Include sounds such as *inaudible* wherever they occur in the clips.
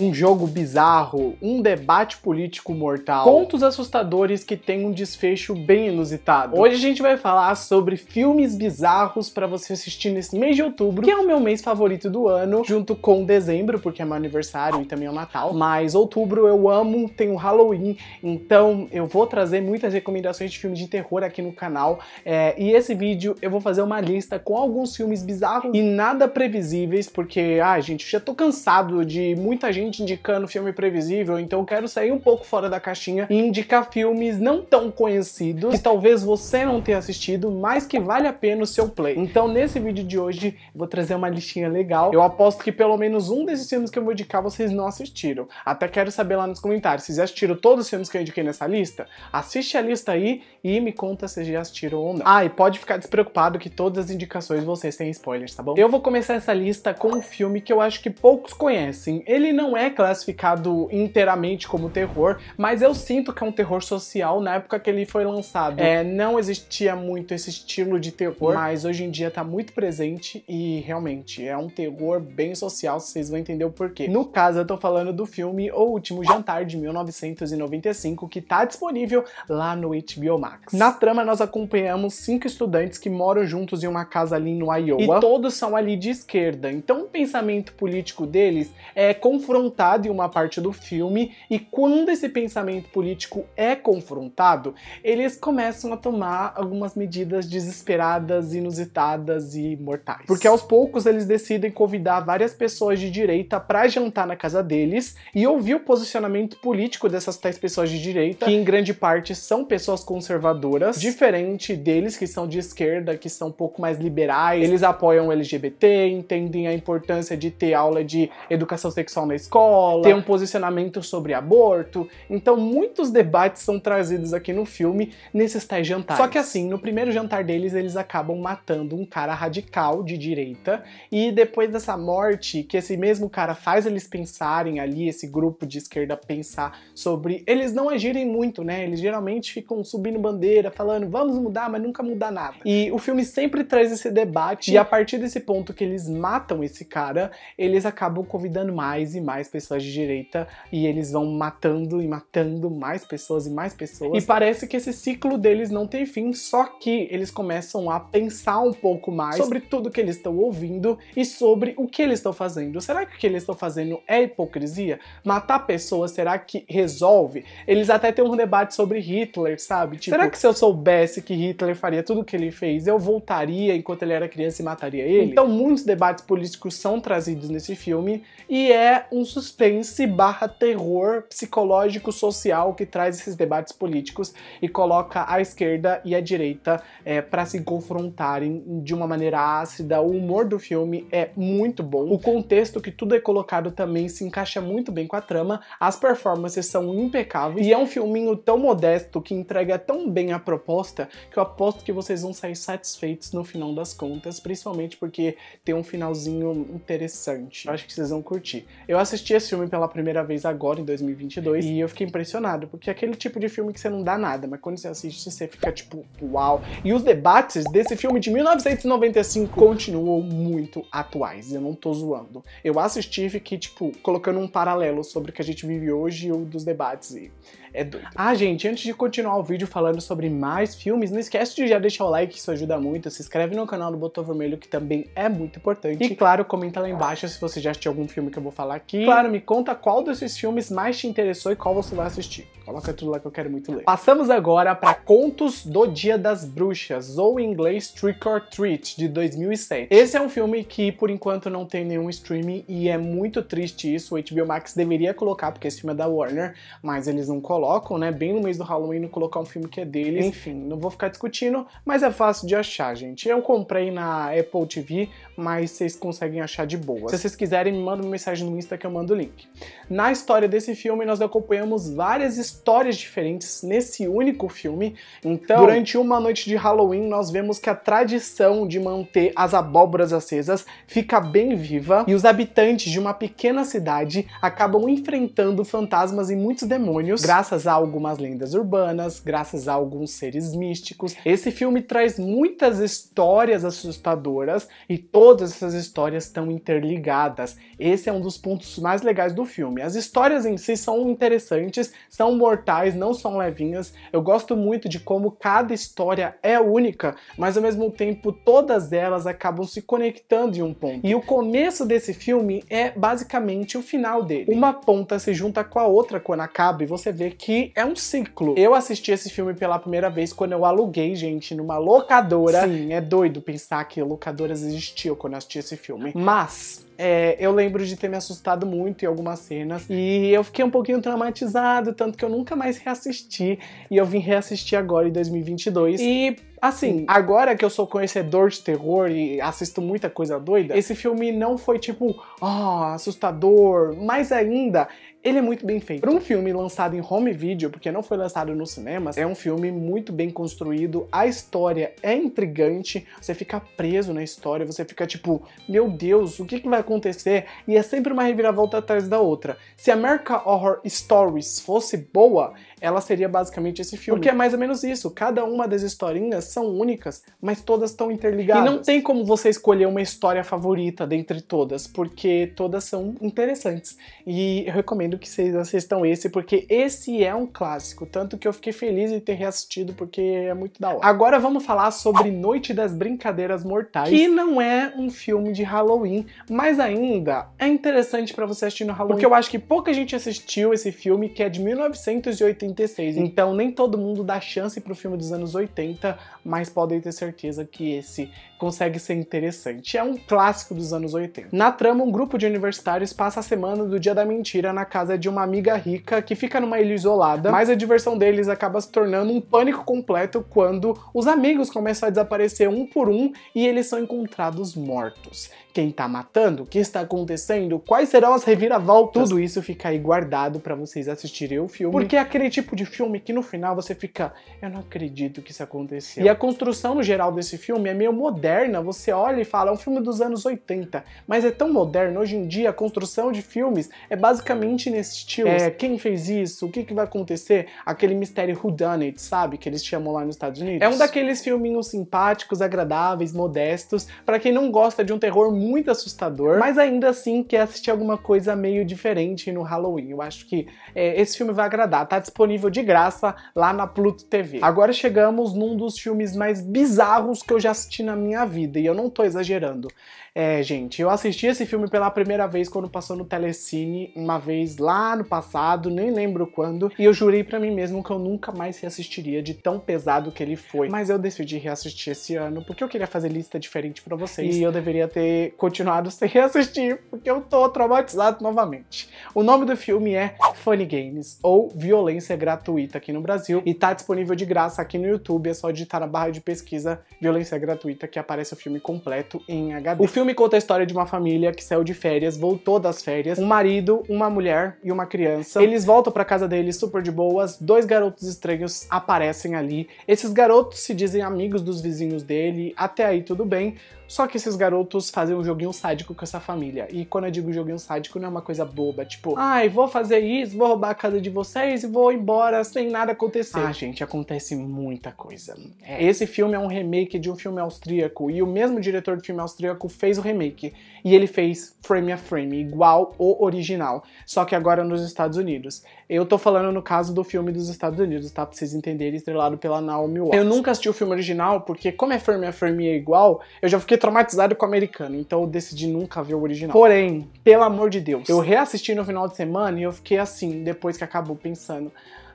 um jogo bizarro, um debate político mortal, contos assustadores que têm um desfecho bem inusitado. Hoje a gente vai falar sobre filmes bizarros para você assistir nesse mês de outubro, que é o meu mês favorito do ano, junto com dezembro, porque é meu aniversário e também é o Natal. Mas outubro eu amo, tem o Halloween, então eu vou trazer muitas recomendações de filmes de terror aqui no canal. É, e esse vídeo eu vou fazer uma lista com alguns filmes bizarros e nada previsíveis, porque, ai gente, já tô cansado de muita gente gente indicando filme previsível, então eu quero sair um pouco fora da caixinha e indicar filmes não tão conhecidos, que talvez você não tenha assistido, mas que vale a pena o seu play. Então nesse vídeo de hoje vou trazer uma listinha legal, eu aposto que pelo menos um desses filmes que eu vou indicar vocês não assistiram. Até quero saber lá nos comentários, vocês já assistiram todos os filmes que eu indiquei nessa lista? Assiste a lista aí e me conta se já assistiram ou não. Ah, e pode ficar despreocupado que todas as indicações vocês têm spoilers, tá bom? Eu vou começar essa lista com um filme que eu acho que poucos conhecem. Ele não não é classificado inteiramente como terror, mas eu sinto que é um terror social na época que ele foi lançado. É, não existia muito esse estilo de terror, mas hoje em dia tá muito presente e realmente é um terror bem social, vocês vão entender o porquê. No caso, eu tô falando do filme O Último Jantar de 1995, que tá disponível lá no HBO Max. Na trama, nós acompanhamos cinco estudantes que moram juntos em uma casa ali no Iowa e todos são ali de esquerda, então o pensamento político deles é confrontar confrontado em uma parte do filme, e quando esse pensamento político é confrontado, eles começam a tomar algumas medidas desesperadas, inusitadas e mortais. Porque aos poucos eles decidem convidar várias pessoas de direita para jantar na casa deles e ouvir o posicionamento político dessas tais pessoas de direita, que em grande parte são pessoas conservadoras, diferente deles que são de esquerda, que são um pouco mais liberais, eles apoiam LGBT, entendem a importância de ter aula de educação sexual na escola escola, ter um posicionamento sobre aborto. Então, muitos debates são trazidos aqui no filme nesses tais jantares. Só que assim, no primeiro jantar deles, eles acabam matando um cara radical de direita, e depois dessa morte, que esse mesmo cara faz eles pensarem ali, esse grupo de esquerda pensar sobre. Eles não agirem muito, né? Eles geralmente ficam subindo bandeira, falando vamos mudar, mas nunca muda nada. E o filme sempre traz esse debate, e a partir desse ponto que eles matam esse cara, eles acabam convidando mais e mais mais pessoas de direita e eles vão matando e matando mais pessoas e mais pessoas. E parece que esse ciclo deles não tem fim, só que eles começam a pensar um pouco mais sobre tudo que eles estão ouvindo e sobre o que eles estão fazendo. Será que o que eles estão fazendo é hipocrisia? Matar pessoas, será que resolve? Eles até têm um debate sobre Hitler, sabe? Tipo, será que se eu soubesse que Hitler faria tudo o que ele fez, eu voltaria enquanto ele era criança e mataria ele? Então, muitos debates políticos são trazidos nesse filme e é um suspense barra terror psicológico social que traz esses debates políticos e coloca a esquerda e a direita é, para se confrontarem de uma maneira ácida. O humor do filme é muito bom. O contexto que tudo é colocado também se encaixa muito bem com a trama. As performances são impecáveis e é um filminho tão modesto que entrega tão bem a proposta que eu aposto que vocês vão sair satisfeitos no final das contas, principalmente porque tem um finalzinho interessante. Eu acho que vocês vão curtir. Eu assisti assisti esse filme pela primeira vez agora, em 2022, e eu fiquei impressionado, porque é aquele tipo de filme que você não dá nada, mas quando você assiste, você fica tipo, uau. E os debates desse filme de 1995 continuam muito atuais, eu não tô zoando. Eu assisti e fiquei, tipo, colocando um paralelo sobre o que a gente vive hoje e o dos debates. E é doido. Ah, gente, antes de continuar o vídeo falando sobre mais filmes, não esquece de já deixar o like, isso ajuda muito. Se inscreve no canal do Botão Vermelho, que também é muito importante. E claro, comenta lá embaixo se você já assistiu algum filme que eu vou falar aqui. Claro, me conta qual desses filmes mais te interessou e qual você vai assistir. Coloca tudo lá que eu quero muito ler. Passamos agora para Contos do Dia das Bruxas, ou em inglês Trick or Treat, de 2007. Esse é um filme que, por enquanto, não tem nenhum streaming e é muito triste isso. O HBO Max deveria colocar, porque esse filme é da Warner, mas eles não colocam colocam, né? Bem no mês do Halloween, não colocar um filme que é deles. Enfim, não vou ficar discutindo, mas é fácil de achar, gente. Eu comprei na Apple TV, mas vocês conseguem achar de boa. Se vocês quiserem, me mandam uma mensagem no Insta que eu mando o link. Na história desse filme, nós acompanhamos várias histórias diferentes nesse único filme. Então, durante uma noite de Halloween, nós vemos que a tradição de manter as abóboras acesas fica bem viva e os habitantes de uma pequena cidade acabam enfrentando fantasmas e muitos demônios graças graças a algumas lendas urbanas, graças a alguns seres místicos. Esse filme traz muitas histórias assustadoras e todas essas histórias estão interligadas. Esse é um dos pontos mais legais do filme. As histórias em si são interessantes, são mortais, não são levinhas. Eu gosto muito de como cada história é única, mas ao mesmo tempo todas elas acabam se conectando em um ponto. E o começo desse filme é basicamente o final dele. Uma ponta se junta com a outra quando acaba e você vê que é um ciclo. Eu assisti esse filme pela primeira vez quando eu aluguei, gente, numa locadora. Sim, é doido pensar que locadoras existiam quando eu assisti esse filme. Mas é, eu lembro de ter me assustado muito em algumas cenas e eu fiquei um pouquinho traumatizado, tanto que eu nunca mais reassisti. E eu vim reassistir agora em 2022. E assim, agora que eu sou conhecedor de terror e assisto muita coisa doida, esse filme não foi tipo, ó, oh, ah, assustador, mas ainda ele é muito bem feito. Para um filme lançado em home video, porque não foi lançado nos cinemas, é um filme muito bem construído, a história é intrigante, você fica preso na história, você fica tipo, meu Deus, o que, que vai acontecer? E é sempre uma reviravolta atrás da outra. Se America Horror Stories fosse boa, ela seria basicamente esse filme. Porque é mais ou menos isso, cada uma das historinhas são únicas, mas todas estão interligadas. E não tem como você escolher uma história favorita dentre todas, porque todas são interessantes. E eu recomendo recomendo que vocês assistam esse, porque esse é um clássico, tanto que eu fiquei feliz em ter reassistido, porque é muito da hora. Agora vamos falar sobre Noite das Brincadeiras Mortais, que não é um filme de Halloween, mas ainda é interessante para você assistir no Halloween, porque eu acho que pouca gente assistiu esse filme, que é de 1986, então nem todo mundo dá chance pro filme dos anos 80, mas podem ter certeza que esse consegue ser interessante. É um clássico dos anos 80. Na trama, um grupo de universitários passa a semana do Dia da Mentira na casa casa de uma amiga rica que fica numa ilha isolada, mas a diversão deles acaba se tornando um pânico completo quando os amigos começam a desaparecer um por um e eles são encontrados mortos. Quem tá matando? O que está acontecendo? Quais serão as reviravoltas? Tudo isso fica aí guardado para vocês assistirem o filme, porque é aquele tipo de filme que no final você fica, eu não acredito que isso aconteceu. E a construção no geral desse filme é meio moderna, você olha e fala, é um filme dos anos 80, mas é tão moderno, hoje em dia a construção de filmes é basicamente nesse estilo. É, quem fez isso? O que, que vai acontecer? Aquele mistério Who Done It, sabe? Que eles chamam lá nos Estados Unidos. É um daqueles filminhos simpáticos, agradáveis, modestos, para quem não gosta de um terror muito assustador, mas ainda assim quer assistir alguma coisa meio diferente no Halloween. Eu acho que é, esse filme vai agradar. Tá disponível de graça lá na Pluto TV. Agora chegamos num dos filmes mais bizarros que eu já assisti na minha vida, e eu não tô exagerando. É, gente, eu assisti esse filme pela primeira vez quando passou no Telecine, uma vez lá no passado, nem lembro quando, e eu jurei para mim mesmo que eu nunca mais reassistiria de tão pesado que ele foi. Mas eu decidi reassistir esse ano porque eu queria fazer lista diferente para vocês e eu deveria ter continuado *laughs* sem reassistir porque eu tô traumatizado novamente. O nome do filme é Funny Games ou Violência Gratuita aqui no Brasil e tá disponível de graça aqui no YouTube, é só digitar na barra de pesquisa Violência Gratuita que aparece o filme completo em HD. O filme conta a história de uma família que saiu de férias, voltou das férias, um marido, uma mulher e uma criança. Eles voltam para casa deles super de boas, dois garotos estranhos aparecem ali. Esses garotos se dizem amigos dos vizinhos dele, até aí tudo bem, só que esses garotos fazem um joguinho sádico com essa família. E quando eu digo joguinho sádico, não é uma coisa boba, tipo, ai, vou fazer isso, vocês, vou roubar a casa de vocês e vou embora sem nada acontecer. Ah, gente, acontece muita coisa. É. Esse filme é um remake de um filme austríaco e o mesmo diretor do filme austríaco fez o remake. E ele fez frame a frame, igual o original, só que agora nos Estados Unidos. Eu tô falando no caso do filme dos Estados Unidos, tá? Pra vocês entenderem, estrelado pela Naomi Watts. Eu nunca assisti o filme original porque, como é frame a frame é igual, eu já fiquei traumatizado com o americano, então eu decidi nunca ver o original. Porém, pelo amor de Deus, eu reassisti no final de semana e eu fiquei assim assim, depois que acabou, pensando.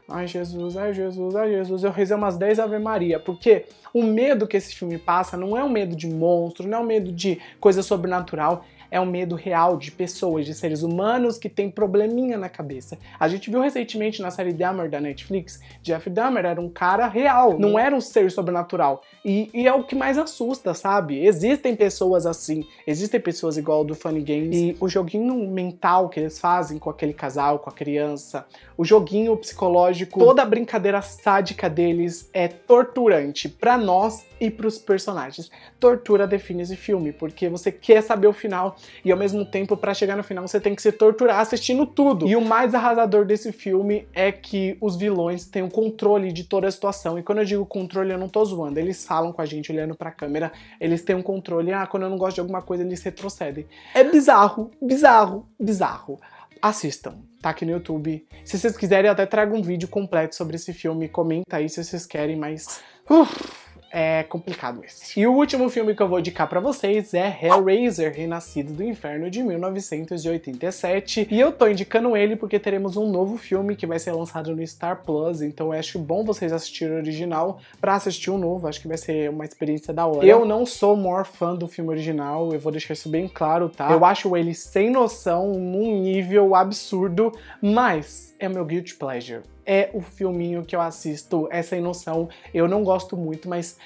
Ai Jesus, ai Jesus, ai Jesus, eu rezei umas 10 Ave Maria, porque o medo que esse filme passa não é um medo de monstro, não é um medo de coisa sobrenatural, é um medo real de pessoas, de seres humanos que tem probleminha na cabeça. A gente viu recentemente na série Dahmer da Netflix, Jeff Dahmer era um cara real, não uhum. era um ser sobrenatural. E, e é o que mais assusta, sabe? Existem pessoas assim, existem pessoas igual do Funny Games. E o joguinho mental que eles fazem com aquele casal, com a criança, o joguinho psicológico, toda a brincadeira sádica deles é torturante para nós e para os personagens. Tortura define esse filme, porque você quer saber o final, e ao mesmo tempo, para chegar no final, você tem que se torturar assistindo tudo. E o mais arrasador desse filme é que os vilões têm o controle de toda a situação. E quando eu digo controle, eu não tô zoando. Eles falam com a gente olhando pra câmera, eles têm um controle. Ah, quando eu não gosto de alguma coisa, eles retrocedem. É bizarro, bizarro, bizarro assistam, tá aqui no YouTube. Se vocês quiserem, eu até trago um vídeo completo sobre esse filme. Comenta aí se vocês querem, mas. Uf é complicado esse. E o último filme que eu vou indicar para vocês é Hellraiser, Renascido do Inferno, de 1987. E eu tô indicando ele porque teremos um novo filme que vai ser lançado no Star Plus, então eu acho bom vocês assistirem o original para assistir o novo, acho que vai ser uma experiência da hora. Eu não sou o maior fã do filme original, eu vou deixar isso bem claro, tá? Eu acho ele sem noção, num nível absurdo, mas é meu guilty pleasure é o filminho que eu assisto, é sem noção. Eu não gosto muito, mas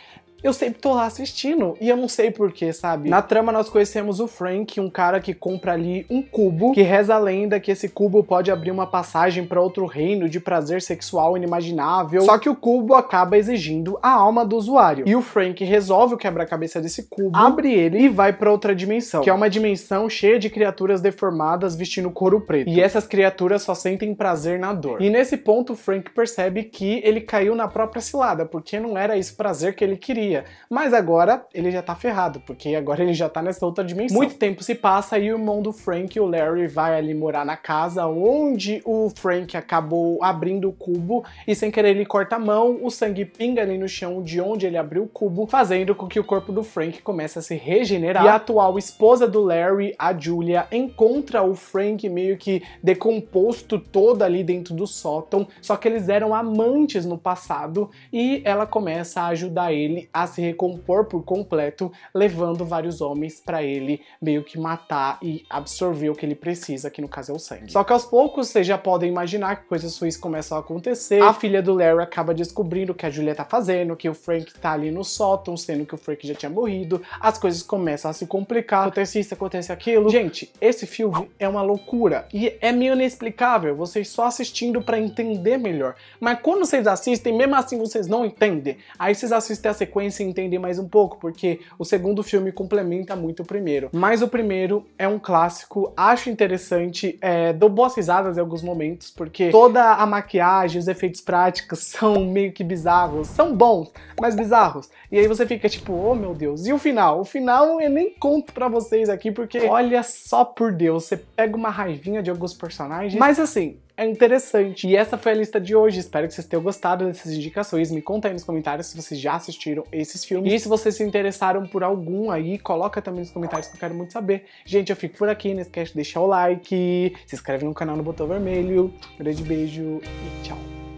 eu sempre tô lá assistindo. E eu não sei porquê, sabe? Na trama, nós conhecemos o Frank, um cara que compra ali um cubo, que reza a lenda que esse cubo pode abrir uma passagem para outro reino de prazer sexual inimaginável. Só que o cubo acaba exigindo a alma do usuário. E o Frank resolve o quebra-cabeça desse cubo, abre ele e vai para outra dimensão, que é uma dimensão cheia de criaturas deformadas vestindo couro preto. E essas criaturas só sentem prazer na dor. E nesse ponto, o Frank percebe que ele caiu na própria cilada, porque não era esse prazer que ele queria queria. Mas agora ele já tá ferrado, porque agora ele já tá nessa outra dimensão. Muito tempo se passa e o irmão do Frank, o Larry, vai ali morar na casa onde o Frank acabou abrindo o cubo e sem querer ele corta a mão, o sangue pinga ali no chão de onde ele abriu o cubo, fazendo com que o corpo do Frank comece a se regenerar. E a atual esposa do Larry, a Julia, encontra o Frank meio que decomposto todo ali dentro do sótão, só que eles eram amantes no passado e ela começa a ajudar ele a a se recompor por completo, levando vários homens para ele meio que matar e absorver o que ele precisa, que no caso é o sangue. Só que aos poucos vocês já podem imaginar que coisas ruins começam a acontecer. A filha do Larry acaba descobrindo o que a Julia tá fazendo, que o Frank tá ali no sótão, sendo que o Frank já tinha morrido. As coisas começam a se complicar. Acontece isso, acontece aquilo. Gente, esse filme é uma loucura e é meio inexplicável. Vocês só assistindo para entender melhor. Mas quando vocês assistem, mesmo assim vocês não entendem. Aí vocês assistem a sequência se entender mais um pouco, porque o segundo filme complementa muito o primeiro. Mas o primeiro é um clássico, acho interessante, é, dou boas risadas em alguns momentos, porque toda a maquiagem, os efeitos práticos *laughs* são meio que bizarros, são bons, mas bizarros. E aí você fica tipo, oh meu Deus, e o final? O final eu nem conto pra vocês aqui, porque olha só por Deus, você pega uma raivinha de alguns personagens. Mas assim, é interessante. E essa foi a lista de hoje. Espero que vocês tenham gostado dessas indicações. Me contem aí nos comentários se vocês já assistiram esses filmes. E se vocês se interessaram por algum aí, coloca também nos comentários que eu quero muito saber. Gente, eu fico por aqui. Não esquece de deixar o like, se inscreve no canal no botão vermelho. Um grande beijo e tchau.